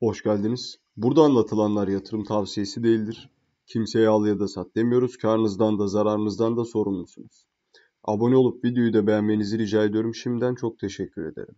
Hoş geldiniz. Burada anlatılanlar yatırım tavsiyesi değildir. Kimseye al ya da sat demiyoruz. Karnınızdan da zararınızdan da sorumlusunuz. Abone olup videoyu da beğenmenizi rica ediyorum. Şimdiden çok teşekkür ederim.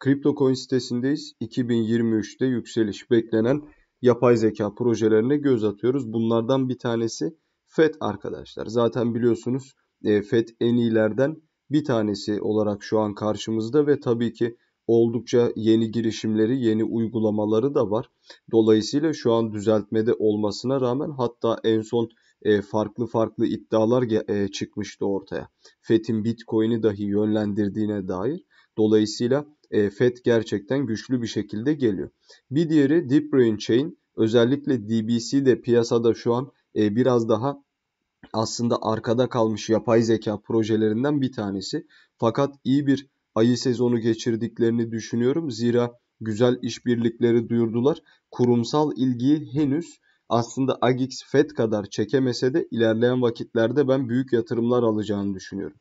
Kripto CryptoCoin sitesindeyiz. 2023'te yükseliş beklenen yapay zeka projelerine göz atıyoruz. Bunlardan bir tanesi FED arkadaşlar. Zaten biliyorsunuz e, FED en iyilerden bir tanesi olarak şu an karşımızda ve tabii ki oldukça yeni girişimleri, yeni uygulamaları da var. Dolayısıyla şu an düzeltmede olmasına rağmen hatta en son e, farklı farklı iddialar e, çıkmıştı ortaya. FED'in Bitcoin'i dahi yönlendirdiğine dair. Dolayısıyla e, FED gerçekten güçlü bir şekilde geliyor. Bir diğeri Deep Brain Chain. Özellikle DBC de piyasada şu an e, biraz daha aslında arkada kalmış yapay zeka projelerinden bir tanesi. Fakat iyi bir ayı sezonu geçirdiklerini düşünüyorum. Zira güzel işbirlikleri duyurdular. Kurumsal ilgiyi henüz aslında Agix FED kadar çekemese de ilerleyen vakitlerde ben büyük yatırımlar alacağını düşünüyorum.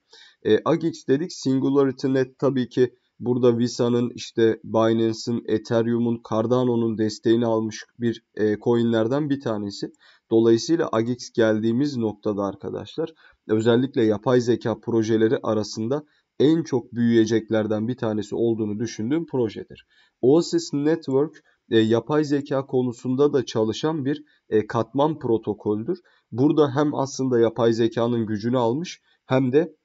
E, Agix dedik Singularity Net tabii ki burada Visa'nın işte Binance'ın, Ethereum'un, Cardano'nun desteğini almış bir e, coinlerden bir tanesi. Dolayısıyla Agix geldiğimiz noktada arkadaşlar özellikle yapay zeka projeleri arasında en çok büyüyeceklerden bir tanesi olduğunu düşündüğüm projedir. Oasis Network e, yapay zeka konusunda da çalışan bir e, katman protokoldür. Burada hem aslında yapay zekanın gücünü almış hem de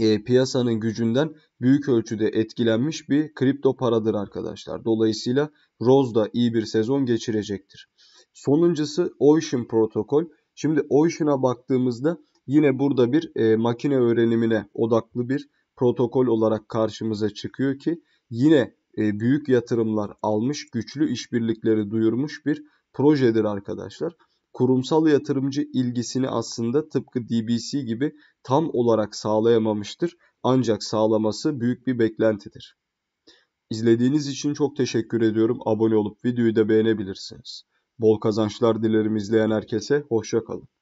e, piyasanın gücünden büyük ölçüde etkilenmiş bir kripto paradır arkadaşlar. Dolayısıyla Rose da iyi bir sezon geçirecektir. Sonuncusu Ocean protokol. Şimdi Ocean'a baktığımızda yine burada bir e, makine öğrenimine odaklı bir protokol olarak karşımıza çıkıyor ki yine e, büyük yatırımlar almış, güçlü işbirlikleri duyurmuş bir projedir arkadaşlar. Kurumsal yatırımcı ilgisini aslında tıpkı DBC gibi tam olarak sağlayamamıştır. Ancak sağlaması büyük bir beklentidir. İzlediğiniz için çok teşekkür ediyorum. Abone olup videoyu da beğenebilirsiniz. Bol kazançlar dilerim izleyen herkese. Hoşçakalın.